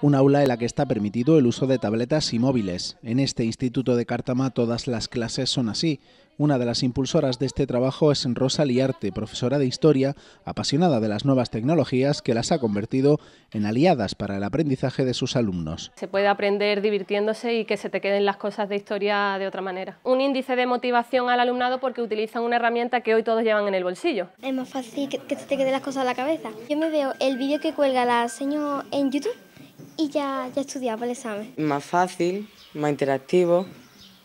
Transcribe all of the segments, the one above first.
un aula en la que está permitido el uso de tabletas y móviles. En este instituto de Cártama todas las clases son así. Una de las impulsoras de este trabajo es Rosa Liarte, profesora de historia, apasionada de las nuevas tecnologías que las ha convertido en aliadas para el aprendizaje de sus alumnos. Se puede aprender divirtiéndose y que se te queden las cosas de historia de otra manera. Un índice de motivación al alumnado porque utilizan una herramienta que hoy todos llevan en el bolsillo. Es más fácil que, se te queden las cosas a la cabeza. Yo me veo el vídeo que cuelga la señora en YouTube y ya, estudiaba el examen. Más fácil, más interactivo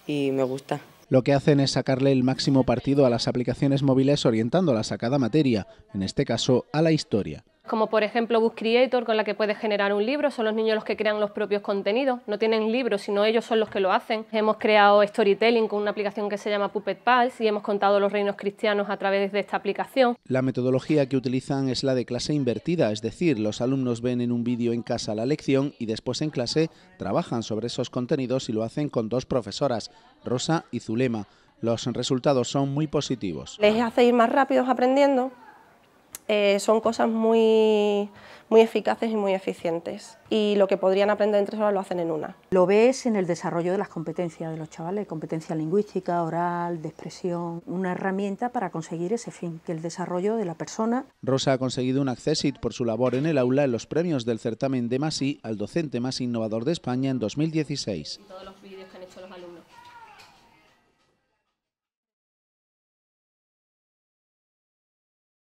y me gusta. Lo que hacen es sacarle el máximo partido a las aplicaciones móviles orientándolas a cada materia, en este caso a la historia como por ejemplo Book Creator, con la que puedes generar un libro, son los niños los que crean los propios contenidos, no tienen libros, sino ellos son los que lo hacen. Hemos creado Storytelling con una aplicación que se llama Puppet Pals y hemos contado los reinos cristianos a través de esta aplicación. La metodología que utilizan es la de clase invertida, es decir, los alumnos ven en un vídeo en casa la lección y después en clase trabajan sobre esos contenidos y lo hacen con dos profesoras, Rosa y Zulema. Los resultados son muy positivos. Les hace ir más rápidos aprendiendo, eh, son cosas muy, muy eficaces y muy eficientes. Y lo que podrían aprender en tres horas lo hacen en una. Lo ves en el desarrollo de las competencias de los chavales, competencia lingüística, oral, de expresión, una herramienta para conseguir ese fin, que el desarrollo de la persona. Rosa ha conseguido un accésit por su labor en el aula en los premios del certamen de MASI al docente más innovador de España en 2016. Y todos los vídeos que han hecho los alumnos.